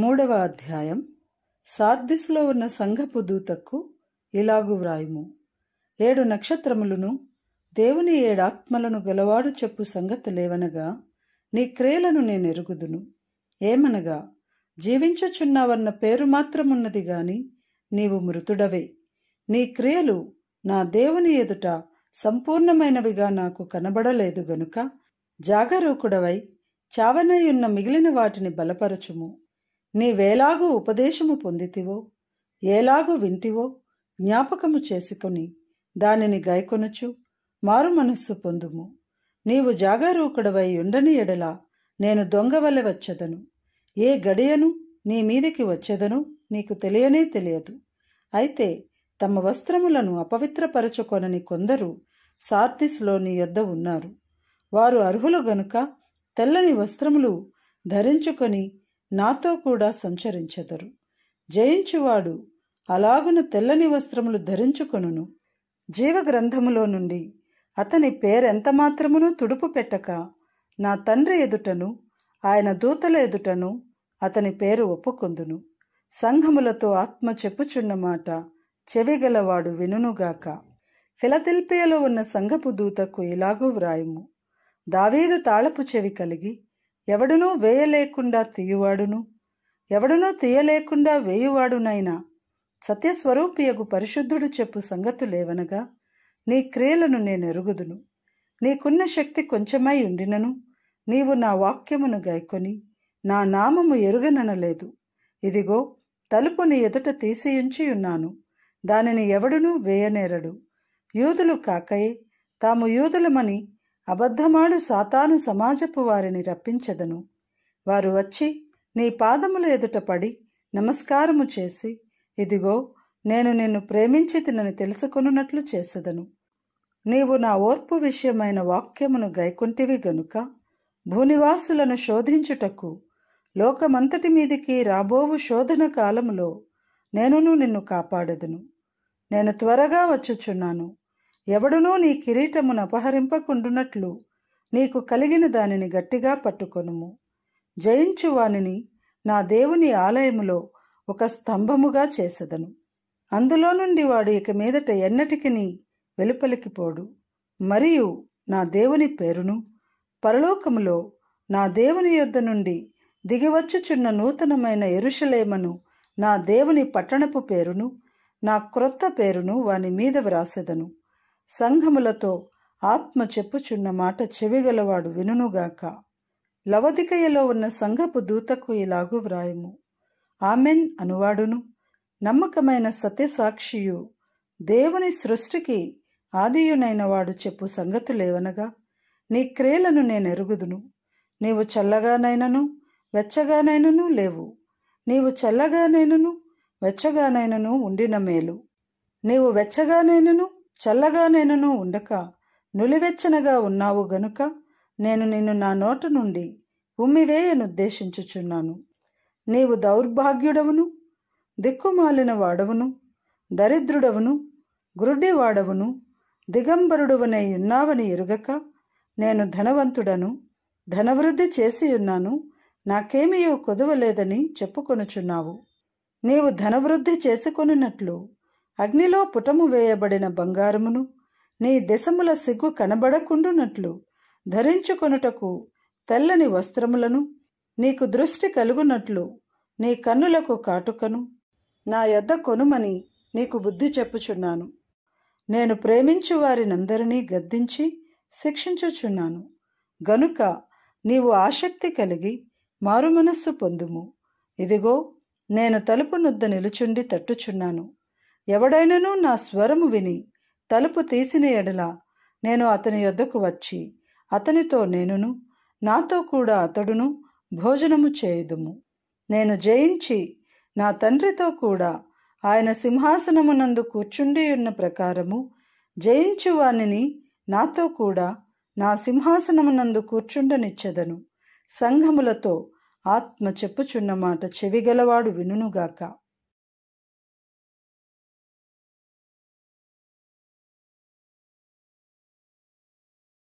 మూడవ అధ్యాయం సార్దిసులో ఉన్న సంఘపు దూతకు ఇలాగు వ్రాయుము ఏడు నక్షత్రములను దేవుని ఏడాత్మలను గలవాడు చెప్పు సంగతి లేవనగా నీ క్రియలను నేనెరుగుదును ఏమనగా జీవించుచున్నావన్న పేరు మాత్రమున్నది గాని నీవు మృతుడవే నీ క్రియలు నా దేవుని ఎదుట సంపూర్ణమైనవిగా నాకు కనబడలేదు గనుక జాగరూకుడవై చావనయున్న మిగిలిన వాటిని బలపరచుము నీవేలాగు ఉపదేశము పొందితివో ఏలాగూ వింటివో జ్ఞాపకము చేసుకొని దానిని గైకొనుచు మారు మనస్సు పొందుము నీవు జాగరూకుడవై ఉండని ఎడల నేను దొంగవల్ల వచ్చదను ఏ గడియను నీ మీదికి వచ్చదను నీకు తెలియనే తెలియదు అయితే తమ వస్త్రములను అపవిత్రపరచుకొనని కొందరు సార్తిస్లోని యొద్ద ఉన్నారు వారు అర్హులు గనుక తెల్లని వస్త్రములు ధరించుకొని నాతో కూడా సంచరించెదరు జయించువాడు అలాగును తెల్లని వస్త్రములు ధరించుకొనును జీవగ్రంథములో నుండి అతని పేరెంత మాత్రమును తుడుపు పెట్టక నా తండ్రి ఎదుటను ఆయన దూతల ఎదుటను అతని పేరు ఒప్పుకొందును సంఘములతో ఆత్మ చెప్పుచున్న మాట చెవిగలవాడు వినునుగాక ఫిలతిల్పియలో ఉన్న సంఘపు దూతకు ఇలాగూ వ్రాయము దావీదు తాళపు చెవి కలిగి ఎవడునూ వేయలేకుండా తీయువాడును ఎవడునూ తీయలేకుండా వేయువాడునైనా సత్యస్వరూపియగు పరిశుద్ధుడు చెప్పు సంగతు లేవనగా నీ క్రియలను నేనెరుగుదును నీకున్న శక్తి కొంచెమై ఉండినను నీవు నా వాక్యమును గైకొని నా నామము ఎరుగననలేదు ఇదిగో తలుపు నీ ఎదుట తీసియుంచి ఉన్నాను దానిని ఎవడునూ వేయనేరడు యూదులు కాకయే తాము యూదులమని అబద్ధమాడు సాతాను సమాజపు వారిని రప్పించదను వారు వచ్చి నీ పాదముల ఎదుట పడి నమస్కారము చేసి ఇదిగో నేను నిన్ను ప్రేమించి తినని తెలుసుకొనున్నట్లు చేసదను నీవు నా ఓర్పు విషయమైన వాక్యమును గైకుంటివి గనుక భూనివాసులను శోధించుటకు లోకమంతటి మీదికి రాబోవు శోధన కాలములో నేనును నిన్ను కాపాడదును నేను త్వరగా వచ్చుచున్నాను ఎవడునూ నీ కిరీటమును అపహరింపకుండునట్లు నీకు కలిగిన దానిని గట్టిగా పట్టుకొనుము జయించువానిని నా దేవుని ఆలయములో ఒక స్తంభముగా చేసెదను అందులో నుండి వాడు ఇక మీదట ఎన్నటికిని వెలుపలికిపోడు మరియు నా దేవుని పేరును పరలోకములో నా దేవుని యొద్ద నుండి దిగివచ్చుచున్న నూతనమైన ఎరుషలేమను నా దేవుని పట్టణపు పేరును నా క్రొత్త పేరును వాని మీద వ్రాసెదను సంఘములతో ఆత్మ చెప్పుచున్న మాట చెవిగలవాడు వినుగాక లవదికయలో ఉన్న సంఘపు దూతకు ఇలాగు వ్రాయము ఆమెన్ అనువాడును నమ్మకమైన సత్యసాక్షియు దేవుని సృష్టికి ఆదియునైన వాడు చెప్పు సంగతులేవనగా నీ క్రియలను నేనెరుగుదును నీవు చల్లగానైనను వెచ్చగానైనను లేవు నీవు చల్లగానైనను వెచ్చగానైనను ఉండిన మేలు నీవు వెచ్చగానైనను చల్లగా నేనును ఉండక నులివెచ్చనగా ఉన్నావు గనుక నేను నిన్ను నా నోట నుండి ఉమ్మివేయనుద్దేశించుచున్నాను నీవు దౌర్భాగ్యుడవును దిక్కుమాలిన వాడవును దరిద్రుడవును గురుడివాడవును దిగంబరుడవనై ఉన్నావని ఎరుగక నేను ధనవంతుడను ధనవృద్ధి చేసి ఉన్నాను నాకేమీయో కొదవలేదని చెప్పుకొనుచున్నావు నీవు ధనవృద్ధి చేసుకొనున్నట్లు అగ్నిలో పుటము వేయబడిన బంగారమును నీ దశముల సిగ్గు కనబడకుండునట్లు ధరించుకొనుటకు తెల్లని వస్త్రములను నీకు దృష్టి కలుగునట్లు నీ కన్నులకు కాటుకను నా యొద్ద కొనుమని నీకు బుద్ధి చెప్పుచున్నాను నేను ప్రేమించు వారినందరినీ గద్దించి శిక్షించుచున్నాను గనుక నీవు ఆసక్తి కలిగి మారుమనస్సు పొందుము ఇదిగో నేను తలుపు నుద్ద నిలుచుండి తట్టుచున్నాను ఎవడైనను నా స్వరము విని తలుపు తీసిన ఎడల నేను అతని యొద్దకు వచ్చి అతనితో నేనును నాతో కూడా అతడును భోజనము చేయుదుము నేను జయించి నా తండ్రితో కూడా ఆయన సింహాసనమునందు కూర్చుండి ఉన్న ప్రకారము జయించువానిని నాతో కూడా నా సింహాసనమునందు కూర్చుండనిచ్చెదను సంఘములతో ఆత్మ చెప్పుచున్న మాట చెవిగలవాడు వినునుగాక